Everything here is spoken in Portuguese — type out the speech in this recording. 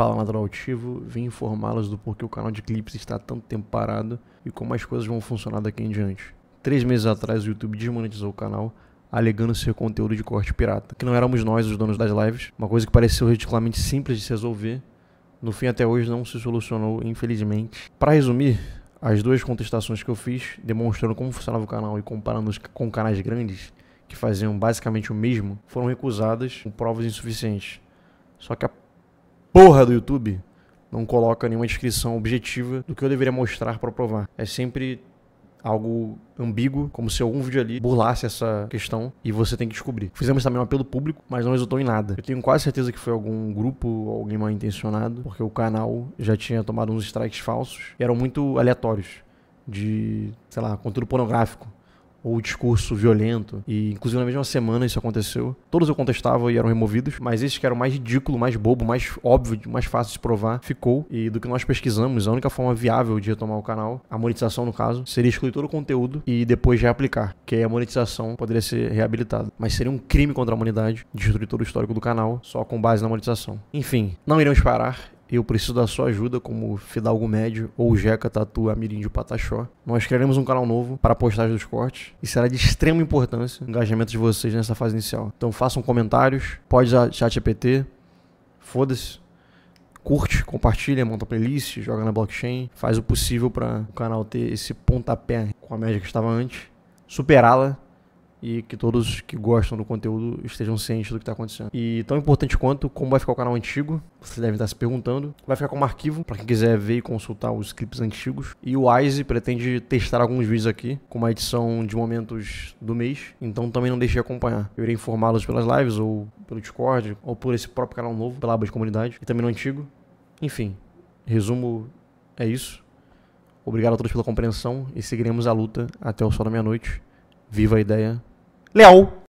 Fala, Natural Altivo, vim informá-los do porquê o canal de clipes está há tanto tempo parado e como as coisas vão funcionar daqui em diante. Três meses atrás, o YouTube desmonetizou o canal, alegando ser conteúdo de corte pirata, que não éramos nós os donos das lives, uma coisa que pareceu ridiculamente simples de se resolver, no fim até hoje não se solucionou, infelizmente. Para resumir, as duas contestações que eu fiz, demonstrando como funcionava o canal e comparando com canais grandes, que faziam basicamente o mesmo, foram recusadas com provas insuficientes. Só que a porra do YouTube não coloca nenhuma descrição objetiva do que eu deveria mostrar para provar. É sempre algo ambíguo, como se algum vídeo ali burlasse essa questão e você tem que descobrir. Fizemos também um apelo público, mas não resultou em nada. Eu tenho quase certeza que foi algum grupo, alguém mal intencionado, porque o canal já tinha tomado uns strikes falsos e eram muito aleatórios de, sei lá, conteúdo pornográfico ou discurso violento. E inclusive na mesma semana isso aconteceu. Todos eu contestava e eram removidos, mas esse que era o mais ridículo, mais bobo, mais óbvio, mais fácil de provar, ficou. E do que nós pesquisamos, a única forma viável de retomar o canal, a monetização no caso, seria excluir todo o conteúdo e depois reaplicar, que aí a monetização poderia ser reabilitada. Mas seria um crime contra a humanidade destruir todo o histórico do canal só com base na monetização. Enfim, não iremos parar eu Preciso da Sua Ajuda, como Fidalgo Médio ou Jeca Tatu Amirim de Pataxó. Nós queremos um canal novo para postagem dos cortes e será de extrema importância o engajamento de vocês nessa fase inicial. Então façam comentários, pode usar chat APT, foda-se. Curte, compartilha, monta playlist, joga na blockchain, faz o possível para o canal ter esse pontapé com a média que estava antes, superá-la e que todos que gostam do conteúdo estejam cientes do que está acontecendo. E tão importante quanto como vai ficar o canal antigo, vocês devem estar se perguntando, vai ficar como arquivo para quem quiser ver e consultar os clipes antigos. E o Wise pretende testar alguns vídeos aqui com uma edição de momentos do mês, então também não deixe de acompanhar. Eu irei informá-los pelas lives ou pelo Discord ou por esse próprio canal novo, pela aba de comunidade e também no antigo. Enfim, resumo é isso. Obrigado a todos pela compreensão e seguiremos a luta até o sol da meia-noite. Viva a ideia! 了。